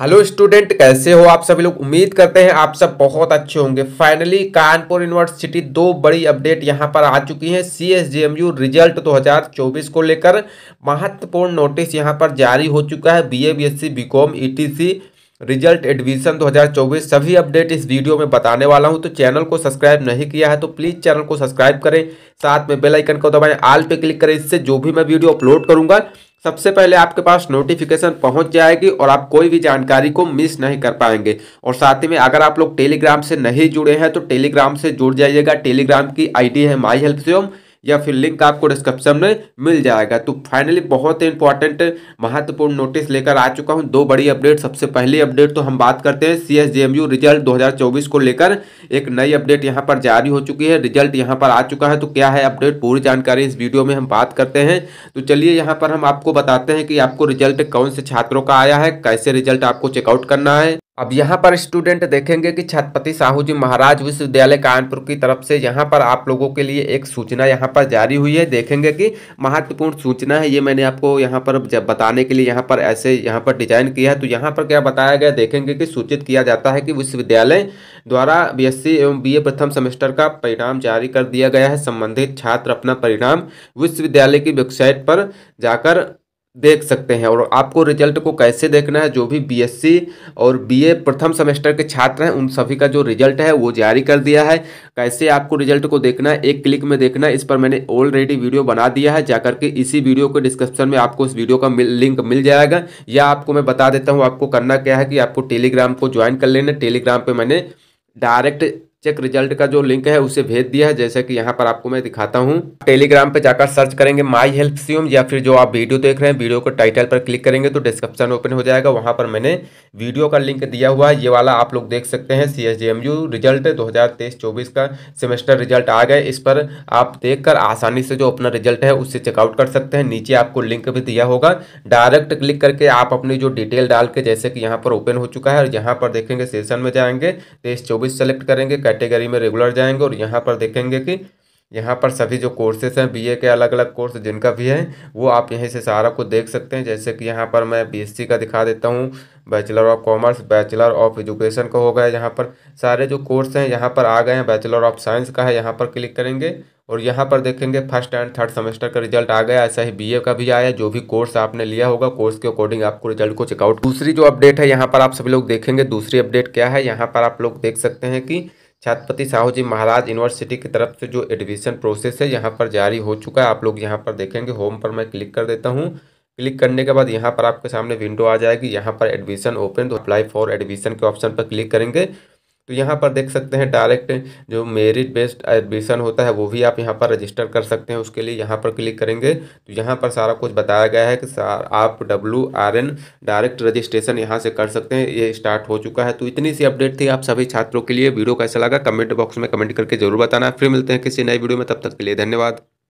hello student कैसे हो आप सभी लोग उम्मीद करते हैं आप सब बहुत अच्छे होंगे फाइनली कानपुर यूनिवर्सिटी दो बड़ी अपडेट यहां पर आ चुकी हैं C S J M U result 2024 को लेकर महत्वपूर्ण नोटिस यहां पर जारी हो चुका है B A B S C B com E T C result admission 2024 सभी अपडेट इस वीडियो में बताने वाला हूं तो चैनल को सब्सक्राइब नहीं किया है तो प्लीज़ चैनल को सब्सक्राइब करें साथ में बेल आइकन को दबाएं आल पे क्लिक करें इससे जो भी मैं वीडियो अपलोड करूंगा सबसे पहले आपके पास नोटिफिकेशन पहुंच जाएगी और आप कोई भी जानकारी को मिस नहीं कर पाएंगे और साथ ही में अगर आप लोग टेलीग्राम से नहीं जुड़े हैं तो टेलीग्राम से जुड़ जाइएगा टेलीग्राम की आईडी है माई हेल्प या फिर लिंक आपको डिस्क्रिप्शन में मिल जाएगा तो फाइनली बहुत ही इंपॉर्टेंट महत्वपूर्ण नोटिस लेकर आ चुका हूँ दो बड़ी अपडेट सबसे पहली अपडेट तो हम बात करते हैं सी एस रिजल्ट 2024 को लेकर एक नई अपडेट यहाँ पर जारी हो चुकी है रिजल्ट यहाँ पर आ चुका है तो क्या है अपडेट पूरी जानकारी इस वीडियो में हम बात करते हैं तो चलिए यहाँ पर हम आपको बताते हैं कि आपको रिजल्ट कौन से छात्रों का आया है कैसे रिजल्ट आपको चेकआउट करना है अब यहाँ पर स्टूडेंट देखेंगे कि छत्रपति साहू जी महाराज विश्वविद्यालय कानपुर की तरफ से यहाँ पर आप लोगों के लिए एक सूचना यहाँ पर जारी हुई है देखेंगे कि महत्वपूर्ण सूचना है ये मैंने आपको यहाँ पर जब बताने के लिए यहाँ पर ऐसे यहाँ पर डिजाइन किया है तो यहाँ पर क्या बताया गया देखेंगे कि सूचित किया जाता है कि विश्वविद्यालय द्वारा बी एवं बी प्रथम सेमेस्टर का परिणाम जारी कर दिया गया है संबंधित छात्र अपना परिणाम विश्वविद्यालय की वेबसाइट पर जाकर देख सकते हैं और आपको रिजल्ट को कैसे देखना है जो भी बीएससी और बीए प्रथम सेमेस्टर के छात्र हैं उन सभी का जो रिजल्ट है वो जारी कर दिया है कैसे आपको रिजल्ट को देखना है एक क्लिक में देखना है इस पर मैंने ऑलरेडी वीडियो बना दिया है जाकर के इसी वीडियो के डिस्क्रिप्शन में आपको इस वीडियो का मिल, लिंक मिल जाएगा या आपको मैं बता देता हूँ आपको करना क्या है कि आपको टेलीग्राम को ज्वाइन कर लेना टेलीग्राम पर मैंने डायरेक्ट चेक रिजल्ट का जो लिंक है उसे भेज दिया है जैसे कि यहाँ पर आपको मैं दिखाता हूँ टेलीग्राम पे जाकर सर्च करेंगे माई हेल्प सीम या फिर जो आप वीडियो देख रहे हैं वीडियो को टाइटल पर क्लिक करेंगे तो डिस्क्रिप्शन ओपन हो जाएगा वहाँ पर मैंने वीडियो का लिंक दिया हुआ है ये वाला आप लोग देख सकते हैं सी एस रिजल्ट दो हजार का सेमेस्टर रिजल्ट आ गए इस पर आप देख आसानी से जो अपना रिजल्ट है उससे चेकआउट कर सकते हैं नीचे आपको लिंक भी दिया होगा डायरेक्ट क्लिक करके आप अपनी जो डिटेल डाल के जैसे कि यहाँ पर ओपन हो चुका है और यहाँ पर देखेंगे सेशन में जाएंगे तेईस चौबीस सेलेक्ट करेंगे कैटेगरी में रेगुलर जाएंगे और यहाँ पर देखेंगे कि यहाँ पर सभी जो कोर्सेज हैं बीए के अलग अलग कोर्स जिनका भी है वो आप यहीं से सारा को देख सकते हैं जैसे कि यहाँ पर मैं बीएससी का दिखा देता हूँ bachelor of commerce bachelor of education का हो गया यहाँ पर सारे जो कोर्स हैं यहाँ पर आ गए हैं बैचलर ऑफ साइंस का है यहाँ पर क्लिक करेंगे और यहाँ पर देखेंगे फर्स्ट एंड थर्ड सेमेस्टर का रिजल्ट आ गया ऐसा ही बीए का भी आया जो भी कोर्स आपने लिया होगा कोर्स के अकॉर्डिंग आपको रिजल्ट को चेकआउट दूसरी जो अपडेट है यहाँ पर आप सभी लोग देखेंगे दूसरी अपडेट क्या है यहाँ पर आप लोग देख सकते हैं कि छत्रपति साहू जी महाराज यूनिवर्सिटी की तरफ से जो एडमिशन प्रोसेस है यहाँ पर जारी हो चुका है आप लोग यहाँ पर देखेंगे होम पर मैं क्लिक कर देता हूँ क्लिक करने के बाद यहाँ पर आपके सामने विंडो आ जाएगी यहाँ पर एडमिशन ओपन तो अप्लाई फॉर एडमिशन के ऑप्शन पर क्लिक करेंगे तो यहाँ पर देख सकते हैं डायरेक्ट जो मेरिट बेस्ड एडमिशन होता है वो भी आप यहाँ पर रजिस्टर कर सकते हैं उसके लिए यहाँ पर क्लिक करेंगे तो यहाँ पर सारा कुछ बताया गया है कि आप W R N direct registration यहाँ से कर सकते हैं ये स्टार्ट हो चुका है तो इतनी सी अपडेट थी आप सभी छात्रों के लिए वीडियो कैसा लगा कमेंट बॉक्स में कमेंट करके जरूर बताना फिर मिलते हैं किसी नए वीडियो में तब तक के लिए धन्यवाद